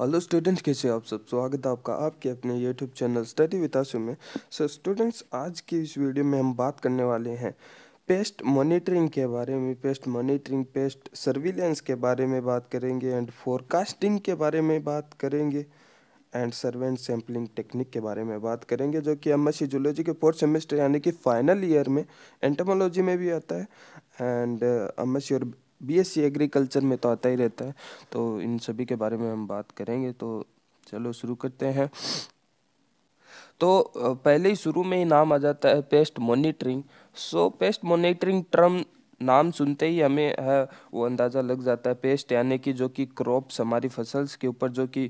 Hello students कैसे आप सब स्वागत है आपका आपके अपने यूट्यूब चैनल स्टडी विताशु में सर so, स्टूडेंट्स आज की इस वीडियो में हम बात करने वाले हैं पेस्ट मॉनिटरिंग के बारे में पेस्ट मॉनिटरिंग पेस्ट सर्विलेंस के बारे में बात करेंगे एंड फोरकास्टिंग के बारे में बात करेंगे एंड सर्वेंट सैम्पलिंग टेक्निक के बारे में बात करेंगे जो कि एम एस जूलॉजी के फोर्थ सेमेस्टर यानी कि फाइनल ईयर में एंटमोलॉजी में भी आता है एंड एम एस और बीएससी एग्रीकल्चर में तो आता ही रहता है तो इन सभी के बारे में हम बात करेंगे तो चलो शुरू करते हैं तो पहले ही शुरू में ही नाम आ जाता है pest monitoring so pest monitoring term नाम सुनते ही हमें है वो अंदाज़ा लग जाता है पेस्ट यानी कि जो कि क्रॉप्स हमारी फसल्स के ऊपर जो कि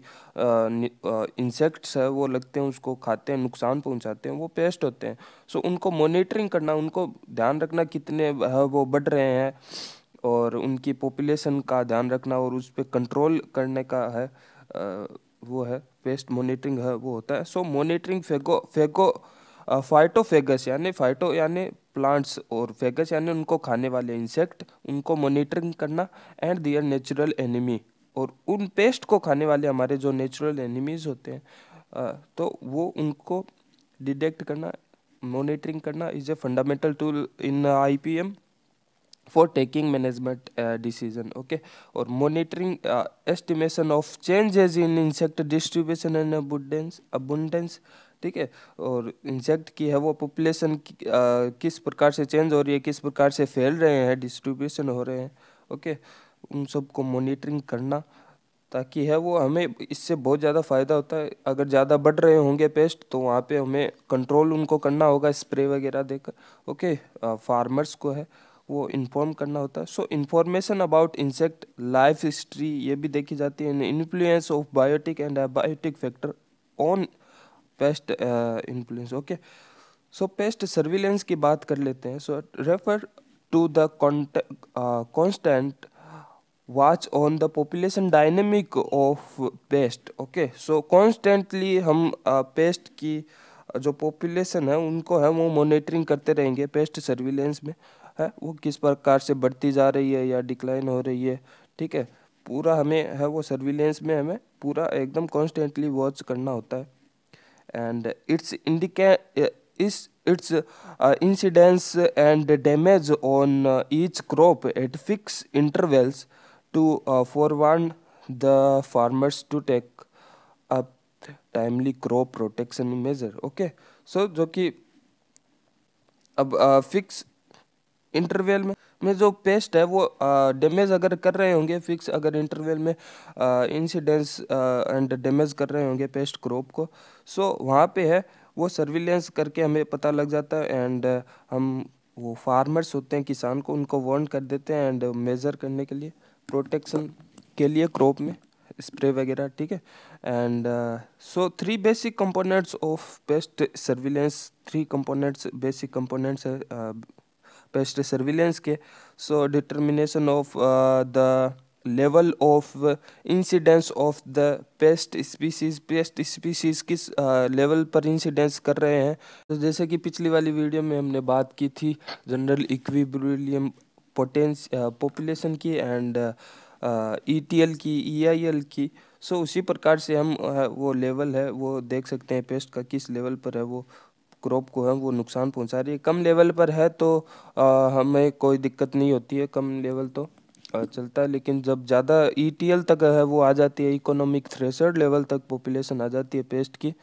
इंसेक्ट्स है वो लगते हैं उसको खाते हैं नुकसान पहुंचाते हैं वो पेस्ट होते हैं सो उनको मॉनिटरिंग करना उनको ध्यान रखना कितने वो बढ़ रहे हैं और उनकी पॉपुलेशन का ध्यान रखना और उस पर कंट्रोल करने का है आ, वो है पेस्ट मॉनिटरिंग है वो होता है so monitoring phago phago phytophagous यानी फाइटो यानी प्लांट्स और फेगस यानी उनको खाने वाले इंसेक्ट उनको मॉनिटरिंग करना एंड दियर नेचुरल एनिमी और उन पेस्ट को खाने वाले हमारे जो नेचुरल एनिमीज होते हैं तो वो उनको डिटेक्ट करना मॉनिटरिंग करना is a fundamental tool in IPM for taking management uh, decision okay or monitoring uh, estimation of changes in insect distribution and abundance abundance ठीक है और इंसेक्ट की है वो पॉपुलेशन uh, किस प्रकार से चेंज हो रही है किस प्रकार से फैल रहे हैं डिस्ट्रीब्यूशन हो रहे हैं ओके उन सबको मॉनिटरिंग करना ताकि है वो हमें इससे बहुत ज़्यादा फ़ायदा होता है अगर ज़्यादा बढ़ रहे होंगे पेस्ट तो वहाँ पे हमें कंट्रोल उनको करना होगा स्प्रे वगैरह देकर ओके फार्मर्स uh, को है वो इन्फॉर्म करना होता है so information about insect life history ये भी देखी जाती है influence of biotic and abiotic factor on pest influence okay so pest surveillance की बात कर लेते हैं so refer to the constant watch on the population dynamic of pest okay so constantly हम पेस्ट uh, की जो पॉपुलेशन है उनको हम वो मॉनिटरिंग करते रहेंगे पेस्ट सर्विलेंस में है वो किस प्रकार से बढ़ती जा रही है या डिक्लाइन हो रही है ठीक है पूरा हमें है वो सर्विलेंस में हमें पूरा एकदम कॉन्स्टेंटली वॉच करना होता है and it's indicates it's incidence and damage on each crop at fix intervals to forewarn the farmers to take a timely crop protection measure okay so जो कि अब फिक्स uh, इंटरवेल में में जो paste है वो damage अगर कर रहे होंगे फिक्स अगर इंटरवेल में इंसिडेंस एंड डैमेज कर रहे होंगे पेस्ट क्रॉप को सो वहाँ पे है वो सर्विलेंस करके हमें पता लग जाता है एंड हम वो फार्मर्स होते हैं किसान को उनको वार्न कर देते हैं एंड मेज़र करने के लिए प्रोटेक्शन के लिए क्रॉप में स्प्रे वगैरह ठीक है and so three basic components of pest surveillance three components basic components है uh, पेस्ट सर्विलेंस के so determination of the level of incidence of the pest species pest species किस level uh, पर incidence कर रहे हैं तो जैसे कि पिछली वाली वीडियो में हमने बात की थी जनरल इक्विब्रिलियम पोटेंस पॉपुलेशन की एंड ई टी एल की ई आई एल की सो so, उसी प्रकार से हम uh, वो लेवल है वो देख सकते हैं पेस्ट का किस लेवल पर है वो क्रॉप को है वो नुकसान पहुंचा रही है कम लेवल पर है तो आ, हमें कोई दिक्कत नहीं होती है कम लेवल तो चलता है लेकिन जब ज़्यादा ई e तक है वो आ जाती है इकोनॉमिक थ्रेसर लेवल तक पॉपुलेशन आ जाती है पेस्ट की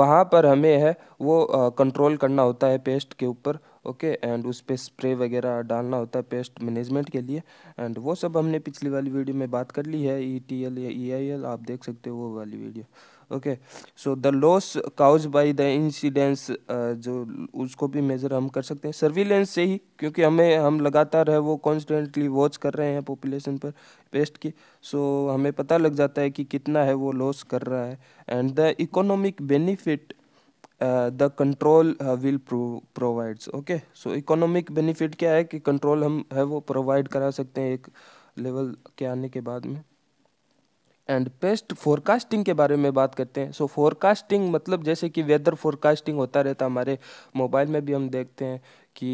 वहाँ पर हमें है वो कंट्रोल करना होता है पेस्ट के ऊपर ओके एंड उस पर स्प्रे वगैरह डालना होता है पेस्ट मैनेजमेंट के लिए एंड वो सब हमने पिछली वाली वीडियो में बात कर ली है ई टी एल या ई आई एल आप देख सकते हो वो वाली video okay so the loss caused by the incidence जो उसको भी मेज़र हम कर सकते हैं सर्विलेंस से ही क्योंकि हमें हम लगातार है वो कॉन्स्टेंटली वॉच कर रहे हैं पॉपुलेशन पर पेस्ट की सो so, हमें पता लग जाता है कि कितना है वो लॉस कर रहा है and the economic benefit the control will provides okay so economic benefit क्या है कि कंट्रोल हम है वो प्रोवाइड करा सकते हैं एक लेवल के आने के बाद में एंड पेस्ट फोरकास्टिंग के बारे में बात करते हैं सो फोरकास्टिंग मतलब जैसे कि वेदर फोरकास्टिंग होता रहता हमारे मोबाइल में भी हम देखते हैं कि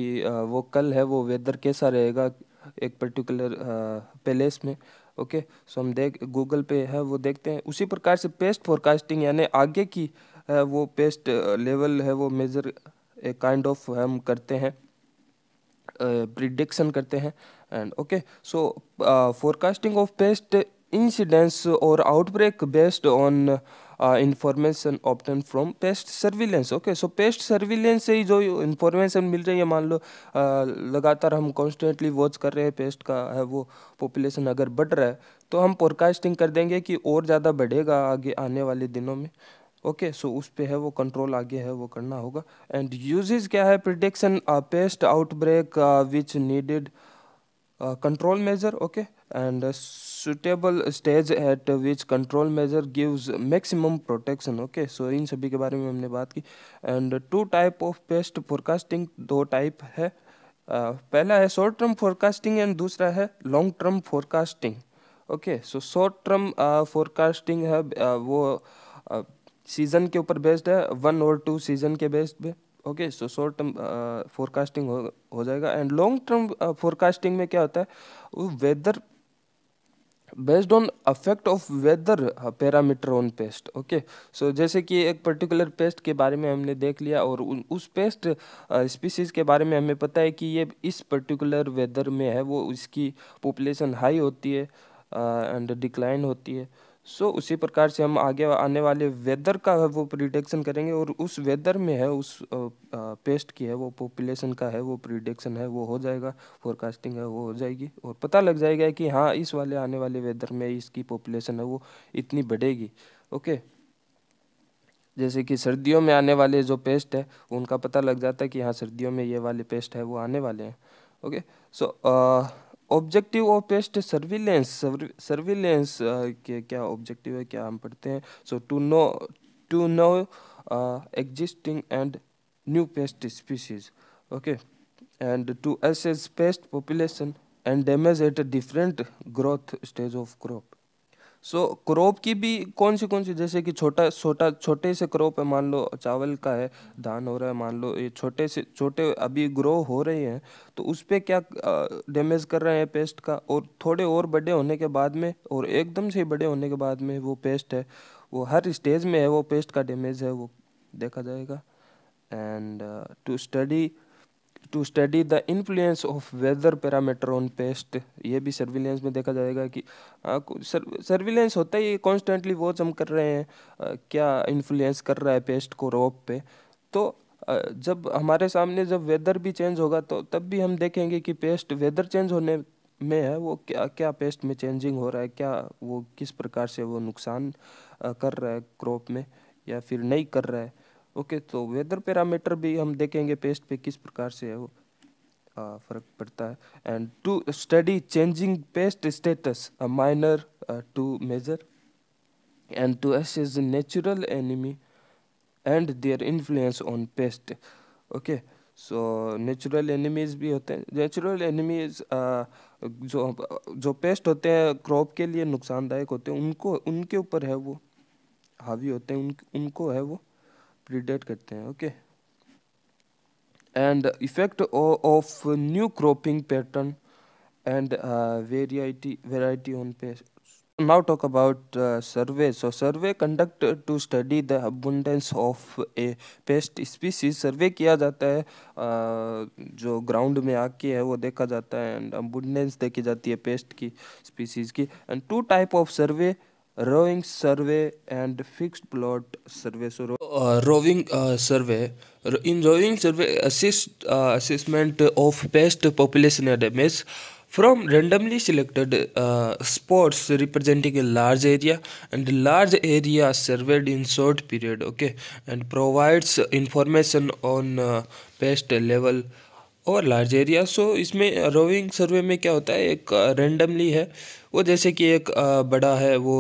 वो कल है वो वेदर कैसा रहेगा एक पर्टिकुलर पैलेस में ओके सो हम देख गूगल पे है वो देखते हैं उसी प्रकार से पेस्ट फोरकास्टिंग यानी आगे की वो पेस्ट लेवल है वो मेज़र ए काइंड ऑफ हम करते हैं प्रिडिक्शन करते हैं and okay so forecasting of pest incidents or outbreak based on uh, information obtained from pest surveillance okay so pest surveillance से ही जो इन्फॉर्मेशन मिल रही है मान लो uh, लगातार हम कॉन्स्टेंटली वॉच कर रहे हैं पेस्ट का है वो पॉपुलेशन अगर बढ़ रहा है तो हम फोरकास्टिंग कर देंगे कि और ज़्यादा बढ़ेगा आगे आने वाले दिनों में ओके okay, सो so उस पर है वो कंट्रोल आगे है वो करना होगा एंड यूजेज क्या है prediction pest outbreak which needed control measure okay and suitable stage at which control measure gives maximum protection okay so इन सभी के बारे में हमने बात की and two type of pest forecasting दो type है पहला है short term forecasting and दूसरा है long term forecasting okay so short term forecasting है uh, वो सीज़न uh, के ऊपर बेस्ड है वन और टू सीज़न के बेस्ड पे okay so short term forecasting हो जाएगा एंड लॉन्ग टर्म फोरकास्टिंग में क्या होता है weather based on affect of weather parameter on pest okay so जैसे कि एक पर्टिकुलर पेस्ट के बारे में हमने देख लिया और उस पेस्ट स्पीसीज़ uh, के बारे में हमें पता है कि ये इस पर्टिकुलर वेदर में है वो इसकी पॉपुलेशन हाई होती है एंड uh, डिक्लाइन होती है सो so, उसी प्रकार से हम आगे आने वाले वेदर का है वो प्रिडिक्शन करेंगे और उस वेदर में है उस पेस्ट की है वो पॉपुलेशन का है वो प्रिडिक्शन है वो हो जाएगा फोरकास्टिंग है वो हो जाएगी और पता लग जाएगा कि हाँ इस वाले आने वाले वेदर में इसकी पॉपुलेशन है वो इतनी बढ़ेगी ओके जैसे कि सर्दियों में आने वाले जो पेस्ट है उनका पता लग जाता है कि हाँ सर्दियों में ये वाले पेस्ट है वो आने वाले हैं okay so so, uh, objective of pest surveillance surveillance के क्या ऑब्जेक्टिव है क्या हम पढ़ते हैं so to know to know existing and new pest species okay and to assess pest population and damage at a different growth stage of crop so crop की भी कौन सी कौन सी जैसे कि छोटा छोटा छोटे से क्रॉप है मान लो चावल का है धान हो रहा है मान लो ये छोटे से छोटे अभी ग्रो हो रहे हैं तो उस पर क्या डैमेज कर रहे हैं पेस्ट का और थोड़े और बड़े होने के बाद में और एकदम से बड़े होने के बाद में वो पेस्ट है वो हर स्टेज में है वो पेस्ट का डैमेज है वो देखा जाएगा and to study to study the influence of weather parameter on pest ये भी सर्विलेंस में देखा जाएगा कि सर्विलेंस होता ही कॉन्स्टेंटली वॉच हम कर रहे हैं आ, क्या इन्फ्लुएंस कर रहा है पेस्ट को रोप पे तो आ, जब हमारे सामने जब वेदर भी चेंज होगा तो तब भी हम देखेंगे कि पेस्ट वेदर चेंज होने में है वो क्या क्या पेस्ट में चेंजिंग हो रहा है क्या वो किस प्रकार से वो नुकसान कर रहा है क्रॉप में या फिर नहीं कर रहा है ओके तो वेदर पैरामीटर भी हम देखेंगे पेस्ट पे किस प्रकार से है वो फ़र्क पड़ता है and to study changing pest status minor to major and to assess natural enemy and their influence on pest okay so natural enemies भी होते हैं नेचुरल एनिमीज जो जो पेस्ट होते हैं क्रॉप के लिए नुकसानदायक होते हैं उनको उनके ऊपर है वो हावी होते हैं उन उनको है वो प्रिडेट करते हैं okay and effect of new cropping pattern and variety variety on पे now talk about survey so survey conduct to study the the of a pest species survey किया जाता है uh, जो ग्राउंड में आके है वो देखा जाता है एंड अबुंडेंस देखी जाती है पेस्ट की स्पीसीज की and two type of survey rowing survey and fixed plot survey so uh, rowing uh, survey in rowing survey assist uh, assessment of pest population damage from randomly selected uh, spots representing a large area and large area surveyed in short period okay and provides information on uh, pest level और large area so इसमें roving सर्वे में क्या होता है एक randomly है वो जैसे कि एक बड़ा है वो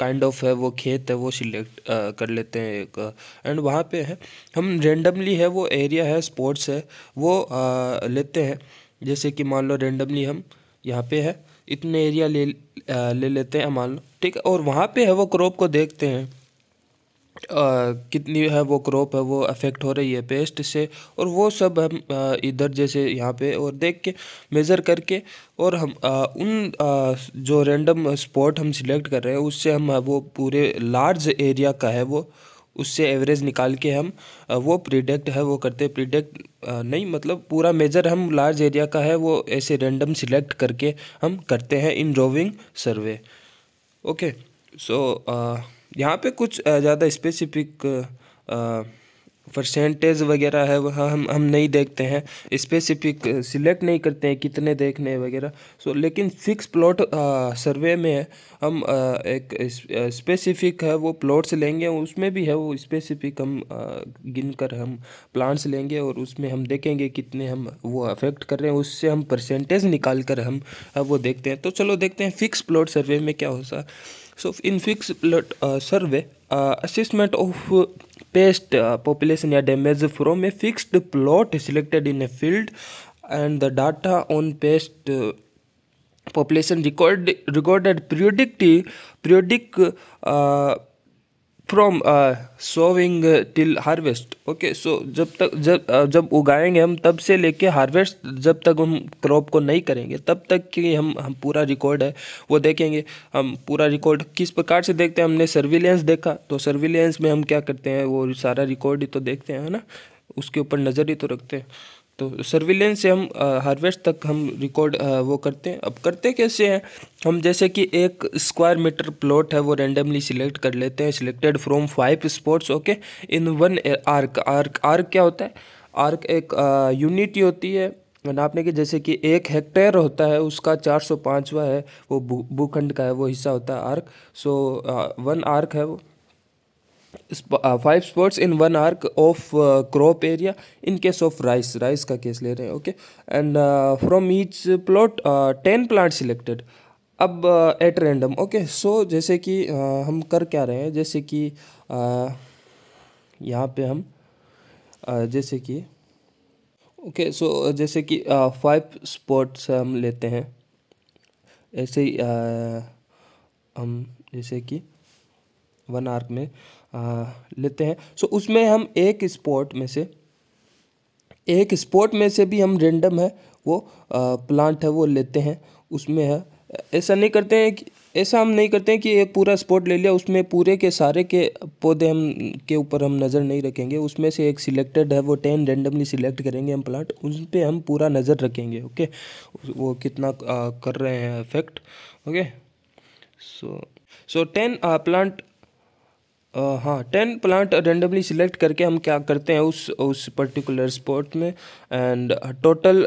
काइंड ऑफ है वो खेत है वो सिलेक्ट कर लेते हैं एक एंड वहाँ पे है हम रेंडमली है वो एरिया है स्पोर्ट्स है वो आ, लेते हैं जैसे कि मान लो रेंडमली हम यहाँ पे है इतने एरिया ले ले लेते हैं मान लो ठीक है और वहाँ पे है वो क्रॉप को देखते हैं कितनी है वो क्रॉप है वो अफेक्ट हो रही है पेस्ट से और वो सब हम इधर जैसे यहाँ पे और देख के मेज़र करके और हम उन जो रैंडम स्पॉट हम सिलेक्ट कर रहे हैं उससे हम वो पूरे लार्ज एरिया का है वो उससे एवरेज निकाल के हम वो प्रिडक्ट है वो करते प्रिडक्ट नहीं मतलब पूरा मेजर हम लार्ज एरिया का है वो ऐसे रैंडम सिलेक्ट करके हम करते हैं इन रोविंग सर्वे ओके सो यहाँ पे कुछ ज़्यादा स्पेसिफिक परसेंटेज वगैरह है वह हम हम नहीं देखते हैं स्पेसिफिक सिलेक्ट नहीं करते हैं कितने देखने वगैरह सो लेकिन फिक्स प्लॉट सर्वे में हम आ, एक स्पेसिफिक है वो प्लॉट्स लेंगे उसमें भी है वो स्पेसिफिक हम गिन कर हम प्लांट्स लेंगे और उसमें हम देखेंगे कितने हम वो अफेक्ट कर रहे हैं उससे हम परसेंटेज निकाल कर हम वो देखते हैं तो चलो देखते हैं फिक्स प्लॉट सर्वे में क्या होता So in fixed plot uh, survey, uh, assessment of uh, pest uh, population are damage from a fixed plot selected in a field and the data on pest uh, population record, recorded periodic, periodic uh, from sowing till harvest okay so जब तक जब uh, जब उगाएंगे हम तब से लेके harvest जब तक हम क्रॉप को नहीं करेंगे तब तक कि हम हम पूरा रिकॉर्ड है वो देखेंगे हम पूरा रिकॉर्ड किस प्रकार से देखते हैं हमने सर्विलेंस देखा तो सर्विलेंस में हम क्या करते हैं वो सारा रिकॉर्ड ही तो देखते हैं है ना उसके ऊपर नज़र ही तो रखते हैं तो सर्विलेंस से हम हार्वेस्ट तक हम रिकॉर्ड वो करते हैं अब करते कैसे हैं हम जैसे कि एक स्क्वायर मीटर प्लॉट है वो रेंडमली सिलेक्ट कर लेते हैं selected from five spots okay in one arc arc arc क्या होता है आर्क एक यूनिटी होती है नापने के जैसे कि एक हेक्टेयर होता है उसका चार सौ पाँचवा है वो भूखंड का है वो हिस्सा होता है आर्क सो वन आर्क है वो फाइव स्पॉट्स इन वन आर्क of crop area in case of rice rice का केस ले रहे हैं okay and from each plot ten plant selected अब एट रैंडम ओके सो जैसे कि uh, हम कर क्या रहे हैं जैसे कि uh, यहाँ पे हम uh, जैसे कि okay okay, so so, uh, जैसे कि फाइव uh, स्पॉट्स हम लेते हैं ऐसे ही uh, हम जैसे कि वन आर्क में आ, लेते हैं सो so, उसमें हम एक स्पॉट में से एक स्पॉट में से भी हम रेंडम है वो आ, प्लांट है वो लेते हैं उसमें है ऐसा नहीं करते हैं कि ऐसा हम नहीं करते हैं कि एक पूरा स्पॉट ले लिया उसमें पूरे के सारे के पौधे हम के ऊपर हम नज़र नहीं रखेंगे उसमें से एक सिलेक्टेड है वो टेन रेंडमली सिलेक्ट करेंगे हम प्लांट उन पर हम पूरा नज़र रखेंगे ओके वो कितना आ, कर रहे हैं effect okay so so ten plant हाँ टेन प्लांट रेंडमली सिलेक्ट करके हम क्या करते हैं उस उस पर्टिकुलर स्पॉट में and total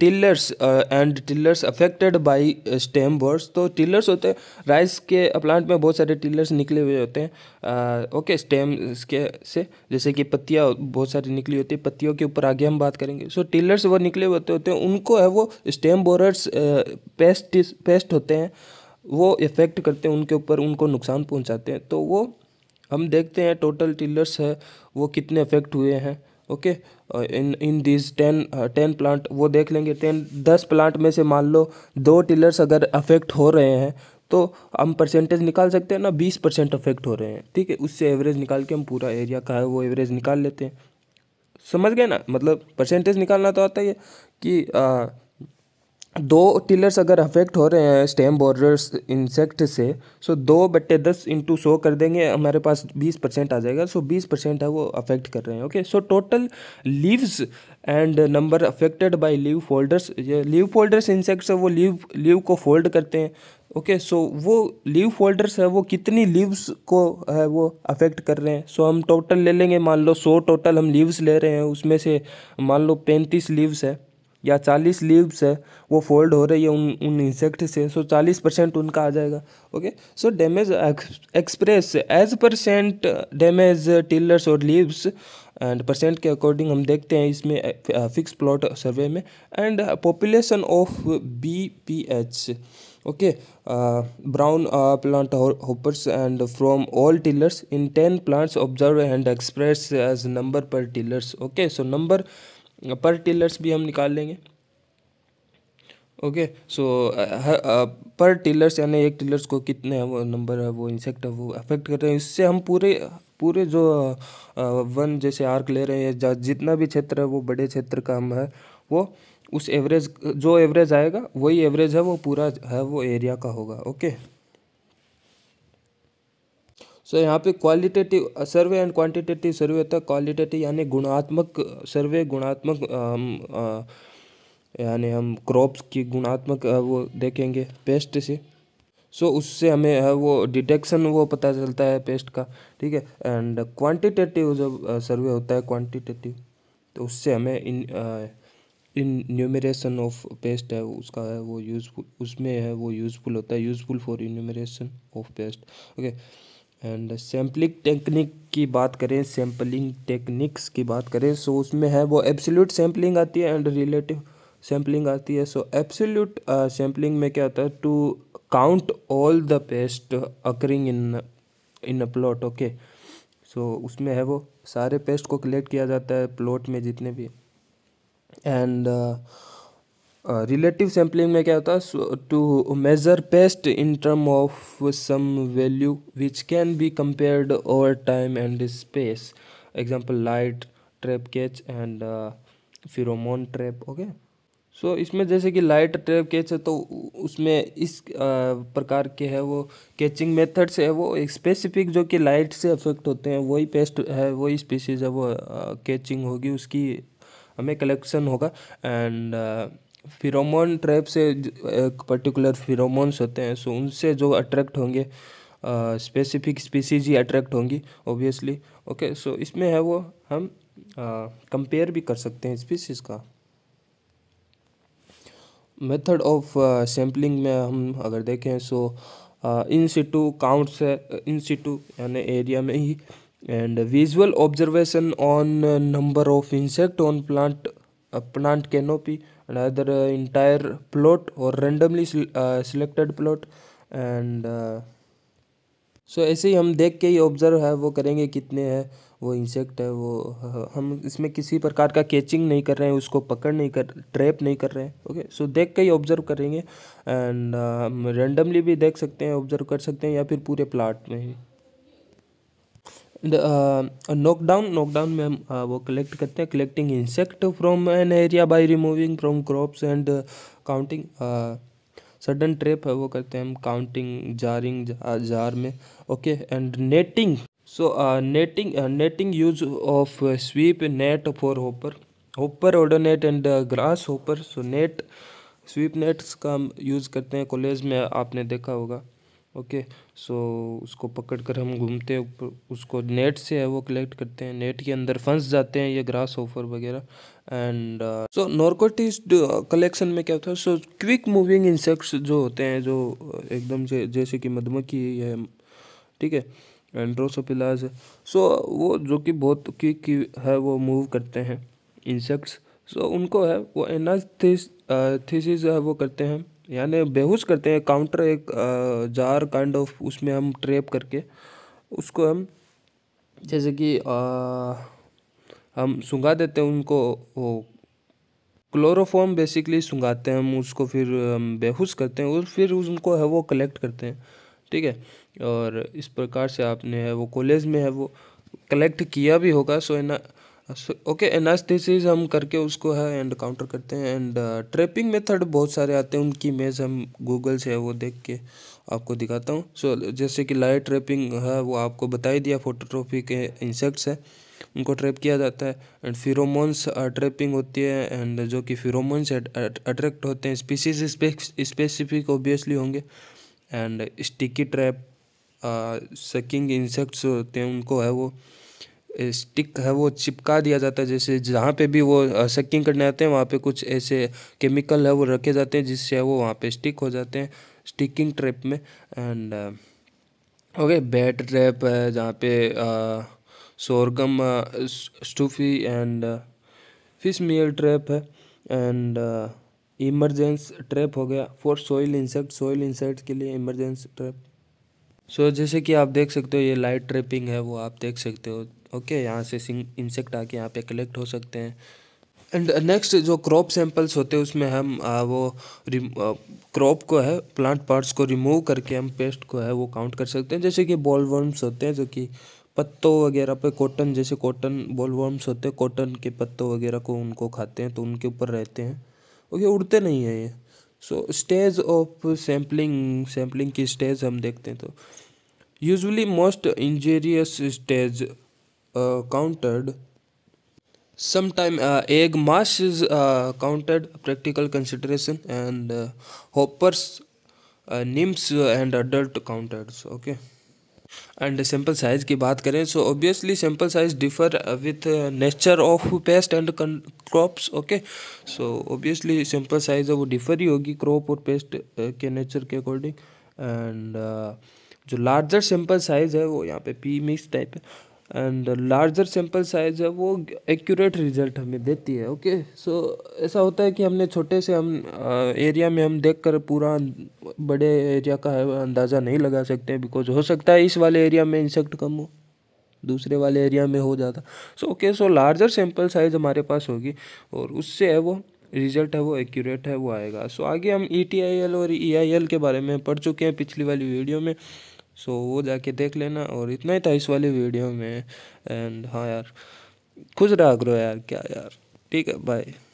tillers and tillers affected by stem वर्ड्स तो टिलर्स होते हैं राइस के प्लांट में बहुत सारे टिलर्स निकले हुए होते हैं ओके uh, स्टेम के से जैसे कि पत्तियाँ बहुत सारी निकली होती है पत्तियों के ऊपर आगे हम बात करेंगे सो so, टिलर्स वो निकले होते होते हैं उनको है वो स्टेम बोरर्स पेस्ट पेस्ट होते हैं वो इफ़ेक्ट करते हैं उनके ऊपर उनको नुकसान पहुंचाते हैं तो वो हम देखते हैं टोटल टिलर्स है वो कितने इफ़ेक्ट हुए हैं okay in in this ten ten plant वो देख लेंगे टेन दस प्लांट में से मान लो दो टिलर्स अगर अफेक्ट हो रहे हैं तो हम परसेंटेज निकाल सकते हैं ना बीस परसेंट अफेक्ट हो रहे हैं ठीक है उससे एवरेज निकाल के हम पूरा एरिया का है वो एवरेज निकाल लेते हैं समझ गए ना मतलब परसेंटेज निकालना तो आता ही है कि uh, दो टिलर्स अगर अफेक्ट हो रहे हैं स्टेम बॉर्डर्स इंसेक्ट से सो दो बट्टे दस इंटू सौ कर देंगे हमारे पास बीस परसेंट आ जाएगा सो बीस परसेंट है वो अफेक्ट कर रहे हैं okay so total leaves and number affected by leaf folders ये लीव फोल्डर्स इंसेक्ट्स है वो लीव लीव को फोल्ड करते हैं ओके okay, सो so वो लीव फोल्डर्स है वो कितनी लीव्स को है वो अफेक्ट कर रहे हैं सो so, हम टोटल ले लेंगे मान लो सौ टोटल हम लीव्स ले रहे हैं उसमें से मान लो पैंतीस लीव्स है या चालीस लीव्स है वो फोल्ड हो रही है उन उन इंसेक्ट से सो चालीस परसेंट उनका आ जाएगा okay so damage express as percent damage tillers और लीव्स एंड परसेंट के अकॉर्डिंग हम देखते हैं इसमें फिक्स प्लॉट सर्वे में and population of B P H okay brown plant hoppers and from all tillers in ten plants observe and express as number per tillers okay so number per tillers भी हम निकाल लेंगे okay so पर tillers यानी एक tillers को कितने हैं वो नंबर है वो इंसेक्ट है वो अफेक्ट कर रहे हैं इससे हम पूरे पूरे जो वन जैसे आर्क ले रहे हैं जितना भी क्षेत्र है वो बड़े क्षेत्र का हम है वो उस एवरेज जो एवरेज आएगा वही एवरेज है वो पूरा है वो एरिया का होगा ओके सो so, यहाँ पे qualitative survey and quantitative survey होता है क्वालिटेटिव यानी गुणात्मक सर्वे uh, गुणात्मक uh, हम uh, यानी हम क्रॉप्स की गुणात्मक वो देखेंगे पेस्ट से सो so, उससे हमें है वो डिटेक्शन वो पता चलता है पेस्ट का ठीक है एंड क्वांटिटेटिव जब सर्वे होता है क्वांटिटेटिव तो उससे हमें in in enumeration of pest है उसका है वो यूजफुल उसमें है वो यूज़फुल होता है useful for enumeration of pest okay and sampling technique की बात करें सैम्पलिंग टेक्निक्स की बात करें सो उसमें है वो एब्सोल्यूट सैम्पलिंग आती है एंड रिलेटिव सैम्पलिंग आती है सो एब्सोल्यूट सैम्पलिंग में क्या होता है to count all the pest occurring in in a plot okay so उसमें है वो सारे पेस्ट को कलेक्ट किया जाता है प्लॉट में जितने भी एंड uh, रिलेटिव सैम्पलिंग में क्या होता है to measure pest in term of some value which can be compared over time and space example light trap catch and pheromone trap okay so इसमें जैसे कि लाइट ट्रैप कैच है तो उसमें इस प्रकार के है वो कैचिंग मेथड्स है वो एक स्पेसिफिक जो कि लाइट से अफेक्ट होते हैं वही पेस्ट है वही स्पीसीज है वो कैचिंग होगी उसकी हमें कलेक्शन होगा एंड फिरोमोन ट्रैप से एक पर्टिकुलर फिरोमोन्स होते हैं सो उनसे जो अट्रैक्ट होंगे स्पेसिफिक स्पीसीज ही अट्रैक्ट होंगी ओबियसली ओके सो इसमें है वो हम कंपेयर uh, भी कर सकते हैं स्पीसीज का मेथड ऑफ सैम्पलिंग में हम अगर देखें सो इन सिटू काउंट्स है इन सिटू यानी एरिया में ही and visual observation on number of insect on plant plant canopy and other entire plot और randomly selected plot and so ऐसे ही हम देख के ही ऑब्जर्व है वो करेंगे कितने हैं वो इंसेक्ट है वो हम इसमें किसी प्रकार का कैचिंग नहीं कर रहे हैं उसको पकड़ नहीं कर ट्रैप नहीं कर रहे हैं ओके सो देख के ही ऑब्जर्व करेंगे एंड uh, हम रेंडमली भी देख सकते हैं ऑब्जर्व कर सकते हैं या फिर पूरे प्लाट में ही नॉकडाउन नॉकडाउन uh, में हम uh, वो कलेक्ट करते हैं collecting insect from an area by removing from crops and counting sudden trap है वो करते हैं हम काउंटिंग जारिंग जा, जार में okay and netting so netting netting use of sweep net for hopper hopper net and grass hopper so net sweep nets का हम use करते हैं कॉलेज में आपने देखा होगा ओके okay. सो उसको पकड़ कर हम घूमते हैं उसको नेट से है वो कलेक्ट करते हैं नेट के अंदर फंस जाते हैं ये ग्रास ऑफर वगैरह एंड सो नॉर्कोटिस कलेक्शन में क्या होता है सो क्विक मूविंग इंसेक्ट्स जो होते हैं जो uh, एकदम से जैसे कि मधुमक्खी है ठीक है एंड्रोसोपिलाज सो वो जो कि बहुत क्विक की है वो मूव करते हैं इंसेक्ट्स सो उनको है वो एनाज थीस, थीसिस है वो करते हैं यानी बेहोश करते हैं काउंटर एक जार काइंड ऑफ उसमें हम ट्रेप करके उसको हम जैसे कि हम सुंगा देते हैं उनको वो क्लोरोफॉर्म बेसिकली सुंगाते हैं हम उसको फिर हम बेहोश करते हैं और फिर उनको है वो कलेक्ट करते हैं ठीक है और इस प्रकार से आपने है वो कॉलेज में है वो कलेक्ट किया भी होगा सो है ना ओके एनास्थेसिस हम करके उसको है एंड काउंटर करते हैं एंड ट्रैपिंग मेथड बहुत सारे आते हैं उनकी इमेज हम गूगल से है वो देख के आपको दिखाता हूँ सो so, जैसे कि लाइट ट्रैपिंग है वो आपको बता ही दिया फोटोट्रॉफी के इंसेक्ट्स हैं उनको ट्रैप किया जाता है एंड फिरोमोन्स ट्रैपिंग होती है एंड जो कि फिरोमोन्स अट्रैक्ट होते हैं स्पीसीज स्पेसिफिक ओबियसली होंगे and sticky trap sucking insects होते हैं उनको है वो स्टिक है वो चिपका दिया जाता है जैसे जहाँ पे भी वो सकिंग करने आते हैं वहाँ पे कुछ ऐसे केमिकल है वो रखे जाते हैं जिससे वो वहाँ पे स्टिक हो जाते हैं स्टिकिंग ट्रैप में एंड ओके बैट ट्रैप है जहाँ पे सोरगम स्टूफी एंड फिश मील ट्रैप है एंड इमरजेंस ट्रैप हो गया for soil insect soil insect के लिए इमरजेंस ट्रैप सो जैसे कि आप देख सकते हो ये लाइट ट्रैपिंग है वो आप देख सकते हो ओके यहाँ से इंसेक्ट आके यहाँ पे कलेक्ट हो सकते हैं एंड नेक्स्ट जो क्रॉप सैम्पल्स होते हैं उसमें हम आ, वो क्रॉप को है प्लांट पार्ट्स को रिमूव करके हम पेस्ट को है वो काउंट कर सकते हैं जैसे कि बॉल वर्म्स होते हैं जो कि पत्तों वगैरह पे कॉटन जैसे कॉटन बॉल वर्म्स होते हैं कॉटन के पत्तों वगैरह को उनको खाते हैं तो उनके ऊपर रहते हैं ओके उड़ते नहीं हैं ये so stage of sampling sampling की स्टेज हम देखते हैं तो usually most injurious stage counted sometime uh, egg mass is uh, counted practical consideration and uh, hoppers uh, nymphs and sample size की बात करें so obviously sample size differ with nature of pest and crops okay so obviously sample size है वो differ ही होगी crop और pest uh, के nature के अकॉर्डिंग एंड uh, जो लार्जर सैम्पल साइज़ है वो यहाँ पे पी मिक्स टाइप है एंड लार्जर सैम्पल साइज़ है वो एक्यूरेट रिजल्ट हमें देती है ओके सो ऐसा होता है कि हमने छोटे से हम एरिया में हम देख कर पूरा बड़े एरिया का अंदाज़ा नहीं लगा सकते बिकॉज हो सकता है इस वाले एरिया में इंसेक्ट कम हो दूसरे वाले एरिया में हो जाता so okay so larger sample size हमारे पास होगी और उससे है वो रिजल्ट है वो एक्यूरेट है वो आएगा सो so, आगे हम ई e और ई e के बारे में पढ़ चुके हैं पिछली वाली वीडियो में सो so, वो जाके देख लेना और इतना ही था इस वाली वीडियो में एंड हाँ यार खुश रहा करो यार क्या यार ठीक है बाय